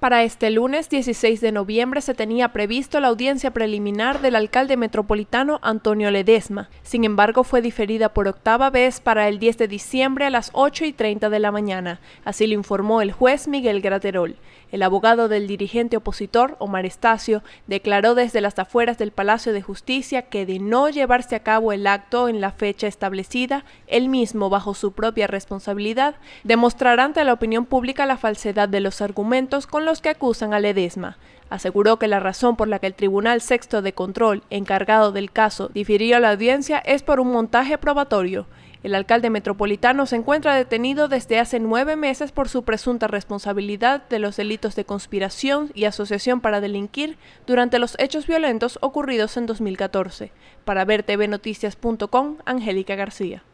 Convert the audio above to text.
Para este lunes 16 de noviembre se tenía previsto la audiencia preliminar del alcalde metropolitano Antonio Ledesma. Sin embargo, fue diferida por octava vez para el 10 de diciembre a las 8 y 30 de la mañana. Así lo informó el juez Miguel Graterol. El abogado del dirigente opositor, Omar Estacio, declaró desde las afueras del Palacio de Justicia que de no llevarse a cabo el acto en la fecha establecida, él mismo, bajo su propia responsabilidad, demostrará ante la opinión pública la falsedad de los argumentos con los que acusan a Ledesma. Aseguró que la razón por la que el Tribunal Sexto de Control, encargado del caso, difirió la audiencia es por un montaje probatorio. El alcalde metropolitano se encuentra detenido desde hace nueve meses por su presunta responsabilidad de los delitos de conspiración y asociación para delinquir durante los hechos violentos ocurridos en 2014. Para ver Noticias.com, Angélica García.